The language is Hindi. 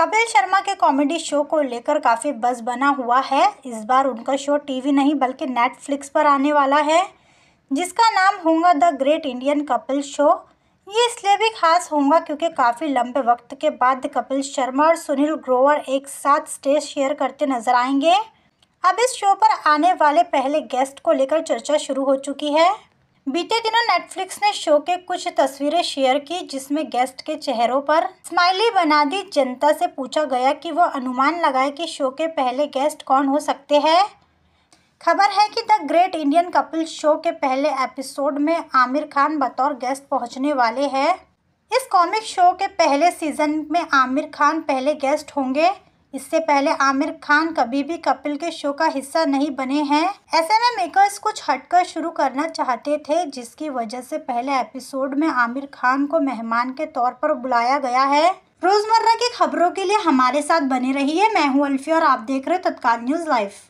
कपिल शर्मा के कॉमेडी शो को लेकर काफ़ी बस बना हुआ है इस बार उनका शो टीवी नहीं बल्कि नेटफ्लिक्स पर आने वाला है जिसका नाम होगा the great Indian Kapil show ये इसलिए भी खास होगा क्योंकि काफ़ी लंबे वक्त के बाद कपिल शर्मा और सुनील ग्रोवर एक साथ स्टेज शेयर करते नजर आएंगे अब इस शो पर आने वाले पहले गेस्ट को लेकर चर्चा शुरू हो चुकी है बीते दिनों नेटफ्लिक्स ने शो के कुछ तस्वीरें शेयर की जिसमें गेस्ट के चेहरों पर स्माइली बना दी जनता से पूछा गया कि वो अनुमान लगाए कि शो के पहले गेस्ट कौन हो सकते हैं खबर है कि the great Indian Kapil show के पहले एपिसोड में आमिर खान बतौर गेस्ट पहुंचने वाले हैं इस कॉमिक शो के पहले सीजन में आमिर खान पहले गेस्ट होंगे इससे पहले आमिर खान कभी भी कपिल के शो का हिस्सा नहीं बने हैं ऐसे में खटकर शुरू करना चाहते थे जिसकी वजह से पहले एपिसोड में आमिर खान को मेहमान के तौर पर बुलाया गया है रोजमर्रा की खबरों के लिए हमारे साथ बने रहिए मैं हूं अल्फी और आप देख रहे हो तत्काल न्यूज लाइव